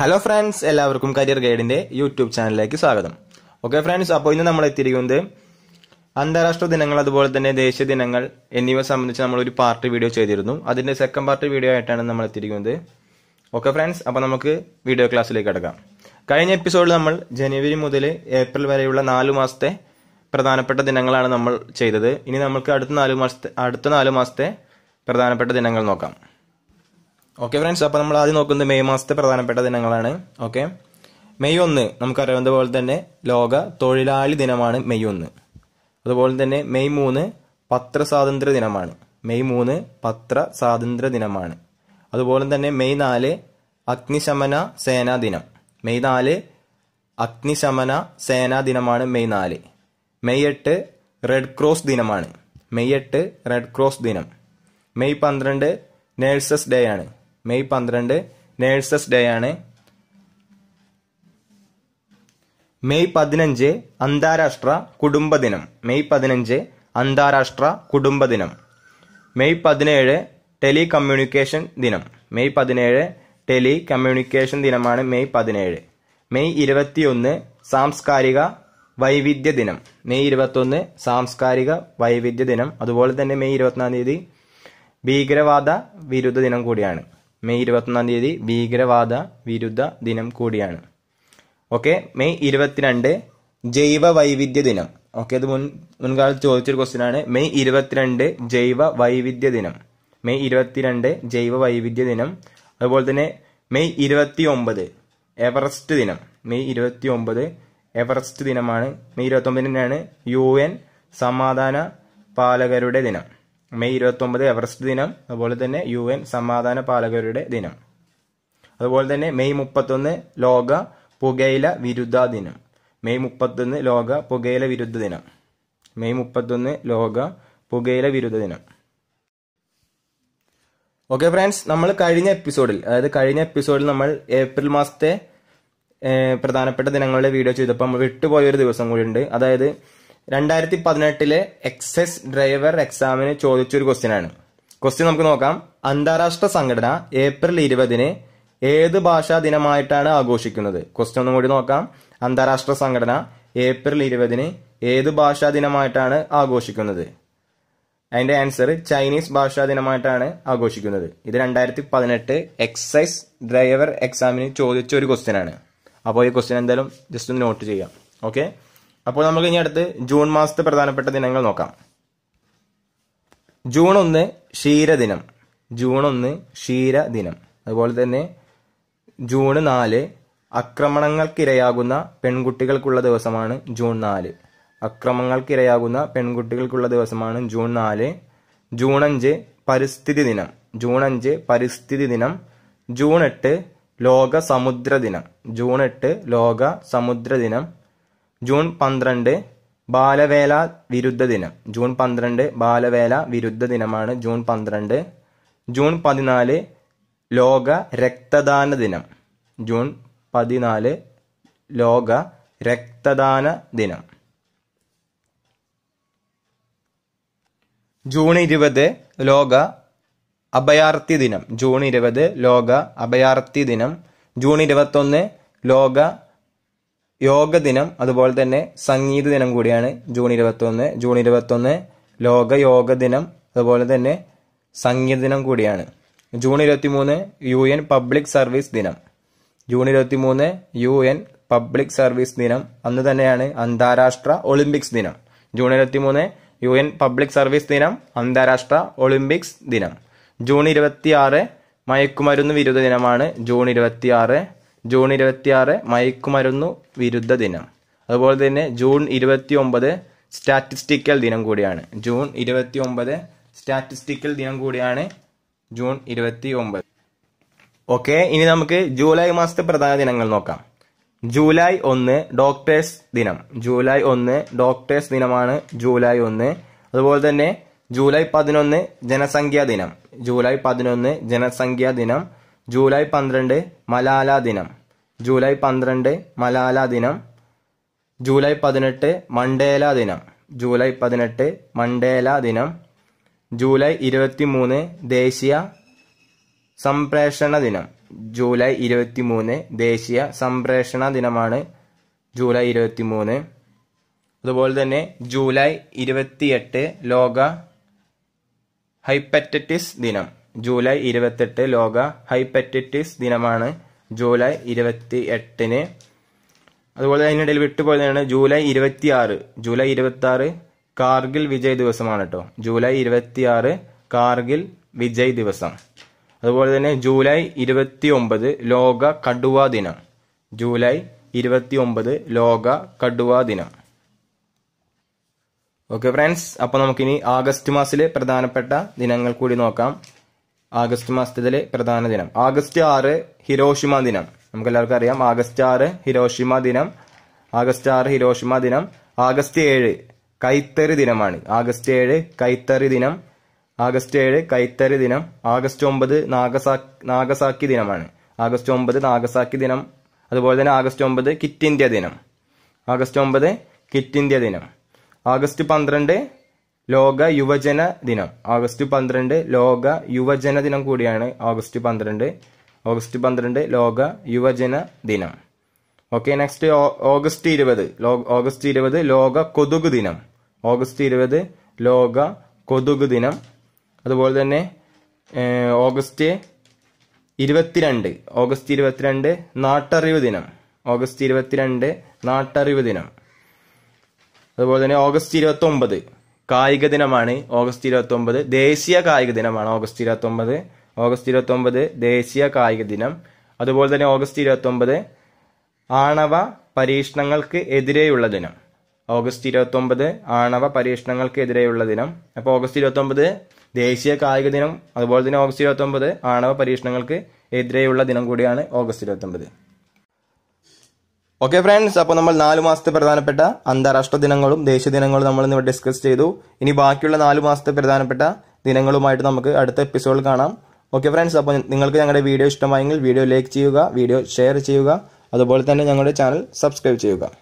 hello friends എല്ലാവർക്കും career ഗൈഡിന്റെ YouTube ചാനലിലേക്ക് സ്വാഗതം ഓക്കെ ഫ്രണ്ട്സ് അപ്പോൾ ഇന്ന് നമ്മൾ എത്തിയിരിക്കുന്നത് അന്താരാഷ്ട്ര ദിനങ്ങൾ അതുപോലെ തന്നെ ദേശീയ ദിനങ്ങൾ എന്നിവ സംബന്ധിച്ച് നമ്മൾ ഒരു പാർട്ട് വീഡിയോ ചെയ്തിരുന്നു അതിന്റെ സെക്കൻഡ് പാർട്ട് വീഡിയോ ആയിട്ടാണ് നമ്മൾ എത്തിയിരിക്കുന്നത് ഓക്കെ ഫ്രണ്ട്സ് അപ്പോൾ നമുക്ക് വീഡിയോ ക്ലാസ്സിലേക്ക് കിടക്കാം കഴിഞ്ഞ എപ്പിസോഡിൽ നമ്മൾ ജനുവരി മുതൽ ഏപ്രിൽ വരെയുള്ള നാല് മാസത്തെ പ്രധാനപ്പെട്ട ദിനങ്ങളാണ് നമ്മൾ ചെയ്തത് ഇനി നമുക്ക് അടുത്ത നാല് മാസത്തെ അടുത്ത നാല് മാസത്തെ പ്രധാനപ്പെട്ട ദിനങ്ങൾ നോക്കാം ഓക്കെ ഫ്രണ്ട്സ് അപ്പോൾ നമ്മൾ ആദ്യം നോക്കുന്നത് മെയ് മാസത്തെ പ്രധാനപ്പെട്ട ദിനങ്ങളാണ് ഓക്കെ മെയ് ഒന്ന് നമുക്കറിയാവുന്ന പോലെ തന്നെ ലോക തൊഴിലാളി ദിനമാണ് മെയ് ഒന്ന് അതുപോലെ തന്നെ മെയ് മൂന്ന് പത്ര സ്വാതന്ത്ര്യ ദിനമാണ് മെയ് മൂന്ന് പത്ര സ്വാതന്ത്ര്യ ദിനമാണ് അതുപോലെ തന്നെ മെയ് നാല് അഗ്നിശമന സേനാ ദിനം മെയ് നാല് അഗ്നിശമന സേനാ ദിനമാണ് മെയ് നാല് മെയ് എട്ട് റെഡ് ക്രോസ് ദിനമാണ് മെയ് എട്ട് റെഡ് ക്രോസ് ദിനം മെയ് പന്ത്രണ്ട് നേഴ്സസ് ഡേ ആണ് മെയ് പന്ത്രണ്ട് നേഴ്സസ് ഡേ ആണ് മെയ് പതിനഞ്ച് അന്താരാഷ്ട്ര കുടുംബദിനം മെയ് പതിനഞ്ച് അന്താരാഷ്ട്ര കുടുംബദിനം മെയ് പതിനേഴ് ടെലി കമ്മ്യൂണിക്കേഷൻ ദിനം മെയ് പതിനേഴ് ടെലി കമ്മ്യൂണിക്കേഷൻ ദിനമാണ് മെയ് പതിനേഴ് മെയ് ഇരുപത്തിയൊന്ന് സാംസ്കാരിക വൈവിധ്യ ദിനം മെയ് ഇരുപത്തൊന്ന് സാംസ്കാരിക വൈവിധ്യ ദിനം അതുപോലെ തന്നെ മെയ് ഇരുപത്തിനാലാം തീയതി ഭീകരവാദ വിരുദ്ധ ദിനം കൂടിയാണ് മെയ് ഇരുപത്തൊന്നാം തീയതി ഭീകരവാദ വിരുദ്ധ ദിനം കൂടിയാണ് ഓക്കെ മെയ് ഇരുപത്തിരണ്ട് ജൈവ വൈവിധ്യ ദിനം ഓക്കെ അത് മുൻ മുൻകാലത്ത് ചോദിച്ചൊരു ക്വസ്റ്റ്യൻ ആണ് മെയ് ഇരുപത്തിരണ്ട് ജൈവ വൈവിധ്യ ദിനം മെയ് ഇരുപത്തിരണ്ട് ജൈവ വൈവിധ്യ ദിനം അതുപോലെ തന്നെ മെയ് ഇരുപത്തി ഒമ്പത് എവറസ്റ്റ് ദിനം മെയ് ഇരുപത്തി ഒമ്പത് എവറസ്റ്റ് ദിനമാണ് മെയ് ഇരുപത്തി ഒമ്പതിനാണ് യു എൻ സമാധാന പാലകരുടെ ദിനം മെയ് ഇരുപത്തൊമ്പത് എവറസ്റ്റ് ദിനം അതുപോലെ തന്നെ യു എൻ സമാധാന പാലകരുടെ ദിനം അതുപോലെ തന്നെ മെയ് മുപ്പത്തൊന്ന് ലോക പുകയില വിരുദ്ധ ദിനം മെയ് മുപ്പത്തൊന്ന് ലോക പുകയില വിരുദ്ധ ദിനം മെയ് മുപ്പത്തൊന്ന് ലോക പുകയില വിരുദ്ധ ദിനം ഓക്കെ ഫ്രണ്ട്സ് നമ്മൾ കഴിഞ്ഞ എപ്പിസോഡിൽ അതായത് കഴിഞ്ഞ എപ്പിസോഡിൽ നമ്മൾ ഏപ്രിൽ മാസത്തെ പ്രധാനപ്പെട്ട ദിനങ്ങളുടെ വീഡിയോ ചെയ്തപ്പോൾ നമ്മൾ വിട്ടുപോയ ഒരു ദിവസം കൂടി ഉണ്ട് അതായത് രണ്ടായിരത്തി പതിനെട്ടിലെ എക്സസ് ഡ്രൈവർ എക്സാമിന് ചോദിച്ചൊരു ക്വസ്റ്റ്യനാണ് ക്വസ്റ്റ്യൻ നമുക്ക് നോക്കാം അന്താരാഷ്ട്ര സംഘടന ഏപ്രിൽ ഇരുപതിന് ഏത് ഭാഷാ ദിനമായിട്ടാണ് ആഘോഷിക്കുന്നത് ക്വസ്റ്റ്യൻ ഒന്നും കൂടി നോക്കാം അന്താരാഷ്ട്ര സംഘടന ഏപ്രിൽ ഇരുപതിന് ഏത് ഭാഷാ ദിനമായിട്ടാണ് ആഘോഷിക്കുന്നത് അതിന്റെ ആൻസർ ചൈനീസ് ഭാഷാ ദിനമായിട്ടാണ് ആഘോഷിക്കുന്നത് ഇത് രണ്ടായിരത്തി പതിനെട്ട് എക്സൈസ് ഡ്രൈവർ എക്സാമിന് ചോദിച്ച ഒരു ക്വസ്റ്റ്യൻ ആണ് അപ്പോൾ ഈ ക്വസ്റ്റ്യൻ എന്തായാലും ജസ്റ്റ് ഒന്ന് നോട്ട് ചെയ്യാം ഓക്കെ അപ്പോൾ നമുക്ക് ഇനി അടുത്ത് ജൂൺ മാസത്തെ പ്രധാനപ്പെട്ട ദിനങ്ങൾ നോക്കാം ജൂൺ ഒന്ന് ക്ഷീരദിനം ജൂൺ ഒന്ന് ക്ഷീരദിനം അതുപോലെ തന്നെ ജൂൺ നാല് അക്രമണങ്ങൾക്കിരയാകുന്ന പെൺകുട്ടികൾക്കുള്ള ദിവസമാണ് ജൂൺ നാല് അക്രമങ്ങൾക്കിരയാകുന്ന പെൺകുട്ടികൾക്കുള്ള ദിവസമാണ് ജൂൺ നാല് ജൂൺ അഞ്ച് പരിസ്ഥിതി ദിനം ജൂൺ അഞ്ച് പരിസ്ഥിതി ദിനം ജൂൺ എട്ട് ലോക സമുദ്ര ദിനം ജൂൺ എട്ട് ലോക സമുദ്ര ദിനം ജൂൺ പന്ത്രണ്ട് ബാലവേല വിരുദ്ധ ദിനം ജൂൺ പന്ത്രണ്ട് ബാലവേല വിരുദ്ധ ദിനമാണ് ജൂൺ പന്ത്രണ്ട് ജൂൺ പതിനാല് ലോക രക്തദാന ദിനം ജൂൺ പതിനാല് ലോക രക്തദാന ദിനം ജൂൺ ഇരുപത് ലോക അഭയാർത്ഥി ദിനം ജൂൺ ഇരുപത് ലോക അഭയാർത്ഥി ദിനം ജൂൺ ഇരുപത്തൊന്ന് ലോക യോഗ ദിനം അതുപോലെ തന്നെ സംഗീത ദിനം കൂടിയാണ് ജൂൺ ഇരുപത്തൊന്ന് ജൂൺ ഇരുപത്തൊന്ന് ലോക യോഗ ദിനം അതുപോലെ തന്നെ സംഗീത ദിനം കൂടിയാണ് ജൂൺ മൂന്ന് യു എൻ പബ്ലിക് സർവീസ് ദിനം ജൂൺ മൂന്ന് യു എൻ പബ്ലിക് സർവീസ് ദിനം അന്ന് തന്നെയാണ് അന്താരാഷ്ട്ര ഒളിമ്പിക്സ് ദിനം ജൂൺ മൂന്ന് യു എൻ പബ്ലിക് സർവീസ് ദിനം അന്താരാഷ്ട്ര ഒളിമ്പിക്സ് ദിനം ജൂൺ ആറ് മയക്കുമരുന്ന് വിരുദ്ധ ദിനമാണ് ജൂൺ ആറ് ജൂൺ ഇരുപത്തിയാറ് മയക്കുമരുന്നു വിരുദ്ധ ദിനം അതുപോലെ തന്നെ ജൂൺ ഇരുപത്തി ഒമ്പത് സ്റ്റാറ്റിസ്റ്റിക്കൽ ദിനം കൂടിയാണ് ജൂൺ ഇരുപത്തി ഒമ്പത് സ്റ്റാറ്റിസ്റ്റിക്കൽ ദിനം കൂടിയാണ് ജൂൺ ഇരുപത്തി ഒമ്പത് ഓക്കെ ഇനി നമുക്ക് ജൂലൈ മാസത്തെ പ്രധാന ദിനങ്ങൾ നോക്കാം ജൂലൈ ഒന്ന് ഡോക്ടേഴ്സ് ദിനം ജൂലൈ ഒന്ന് ഡോക്ടേഴ്സ് ദിനമാണ് ജൂലൈ ഒന്ന് അതുപോലെ തന്നെ ജൂലൈ പതിനൊന്ന് ജനസംഖ്യാ ദിനം ജൂലൈ പതിനൊന്ന് ജനസംഖ്യാ ദിനം ജൂലൈ പന്ത്രണ്ട് മലാല ദിനം ജൂലൈ പന്ത്രണ്ട് മലാല ദിനം ജൂലൈ പതിനെട്ട് മണ്ടേല ദിനം ജൂലൈ പതിനെട്ട് മണ്ടേല ദിനം ജൂലൈ ഇരുപത്തി മൂന്ന് ദേശീയ സംപ്രേഷണ ദിനം ജൂലൈ ഇരുപത്തി മൂന്ന് ദേശീയ സംപ്രേഷണ ദിനമാണ് ജൂലൈ ഇരുപത്തി മൂന്ന് അതുപോലെ തന്നെ ജൂലൈ ഇരുപത്തിയെട്ട് ലോക ഹൈപ്പറ്ററ്റിസ് ദിനം ജൂലൈ ഇരുപത്തെട്ട് ലോക ഹൈപ്പറ്റിറ്റിസ് ദിനമാണ് ജൂലൈ ഇരുപത്തി എട്ടിന് അതുപോലെ അതിനിടയിൽ വിട്ടുപോയതാണ് ജൂലൈ ഇരുപത്തി ആറ് ജൂലൈ ഇരുപത്തി ആറ് കാർഗിൽ വിജയ് ദിവസമാണ് കേട്ടോ ജൂലൈ ഇരുപത്തി ആറ് കാർഗിൽ വിജയ് ദിവസം അതുപോലെ തന്നെ ജൂലൈ ഇരുപത്തി ഒമ്പത് ലോക കടുവ ദിനം ജൂലൈ ഇരുപത്തി ഒമ്പത് ലോക കടുവ ദിനം ഓക്കെ ഫ്രണ്ട്സ് അപ്പോൾ നമുക്കിനി ആഗസ്റ്റ് മാസത്തിലെ പ്രധാനപ്പെട്ട ദിനങ്ങൾ കൂടി നോക്കാം ആഗസ്റ്റ് മാസത്തിലെ പ്രധാന ദിനം ആഗസ്റ്റ് ആറ് ഹിരോഷിമ ദിനം നമുക്ക് എല്ലാവർക്കും അറിയാം ആഗസ്റ്റ് ആറ് ഹിരോഷിമ ദിനം ആഗസ്റ്റ് ആറ് ഹിരോഷിമ ദിനം ആഗസ്റ്റ് ഏഴ് കൈത്തറി ദിനമാണ് ആഗസ്റ്റ് ഏഴ് കൈത്തറി ദിനം ആഗസ്റ്റ് ഏഴ് കൈത്തറി ദിനം ആഗസ്റ്റ് ഒമ്പത് നാഗസാ നാഗസാക്കി ദിനമാണ് ആഗസ്റ്റ് ഒമ്പത് നാഗസാക്കി ദിനം അതുപോലെ തന്നെ ആഗസ്റ്റ് ഒമ്പത് കിറ്റ് ഇന്ത്യ ദിനം ആഗസ്റ്റ് ഒമ്പത് കിറ്റ് ഇന്ത്യ ദിനം ആഗസ്റ്റ് പന്ത്രണ്ട് ലോക യുവജന ദിനം ഓഗസ്റ്റ് പന്ത്രണ്ട് ലോക യുവജന ദിനം കൂടിയാണ് ഓഗസ്റ്റ് പന്ത്രണ്ട് ഓഗസ്റ്റ് പന്ത്രണ്ട് ലോക യുവജന ദിനം ഓക്കെ നെക്സ്റ്റ് ഓഗസ്റ്റ് ഇരുപത് ഓഗസ്റ്റ് ഇരുപത് ലോക കൊതുക് ദിനം ഓഗസ്റ്റ് ഇരുപത് ലോക കൊതുക് ദിനം അതുപോലെ തന്നെ ഓഗസ്റ്റ് ഇരുപത്തിരണ്ട് ഓഗസ്റ്റ് ഇരുപത്തിരണ്ട് നാട്ടറിവ് ദിനം ഓഗസ്റ്റ് ഇരുപത്തിരണ്ട് നാട്ടറിവ് ദിനം അതുപോലെ തന്നെ ഓഗസ്റ്റ് ഇരുപത്തൊമ്പത് കായിക ദിനമാണ് ഓഗസ്റ്റ് ഇരുപത്തൊമ്പത് ദേശീയ കായിക ദിനമാണ് ഓഗസ്റ്റ് ഇരുപത്തൊമ്പത് ഓഗസ്റ്റ് ഇരുപത്തൊമ്പത് ദേശീയ കായിക ദിനം അതുപോലെ തന്നെ ഓഗസ്റ്റ് ഇരുപത്തൊമ്പത് ആണവ പരീക്ഷണങ്ങൾക്ക് എതിരെയുള്ള ദിനം ഓഗസ്റ്റ് ഇരുപത്തൊമ്പത് ആണവ പരീക്ഷണങ്ങൾക്ക് എതിരെയുള്ള ദിനം അപ്പോൾ ഓഗസ്റ്റ് ഇരുപത്തൊമ്പത് ദേശീയ കായിക ദിനം അതുപോലെ തന്നെ ഓഗസ്റ്റ് ഇരുപത്തൊമ്പത് ആണവ പരീക്ഷണങ്ങൾക്ക് എതിരെയുള്ള ദിനം കൂടിയാണ് ഓഗസ്റ്റ് ഇരുപത്തൊമ്പത് ഓക്കെ ഫ്രണ്ട്സ് അപ്പോൾ നമ്മൾ നാല് മാസത്തെ പ്രധാനപ്പെട്ട അന്താരാഷ്ട്ര ദിനങ്ങളും ദേശീയ ദിനങ്ങളും നമ്മൾ ഇന്ന് ഡിസ്കസ് ചെയ്തു ഇനി ബാക്കിയുള്ള നാല് മാസത്തെ പ്രധാനപ്പെട്ട ദിനങ്ങളുമായിട്ട് നമുക്ക് അടുത്ത എപ്പിസോഡിൽ കാണാം ഓക്കെ ഫ്രണ്ട്സ് അപ്പോൾ നിങ്ങൾക്ക് ഞങ്ങളുടെ വീഡിയോ ഇഷ്ടമായെങ്കിൽ വീഡിയോ ലൈക്ക് ചെയ്യുക വീഡിയോ ഷെയർ ചെയ്യുക അതുപോലെ തന്നെ ഞങ്ങളുടെ ചാനൽ സബ്സ്ക്രൈബ് ചെയ്യുക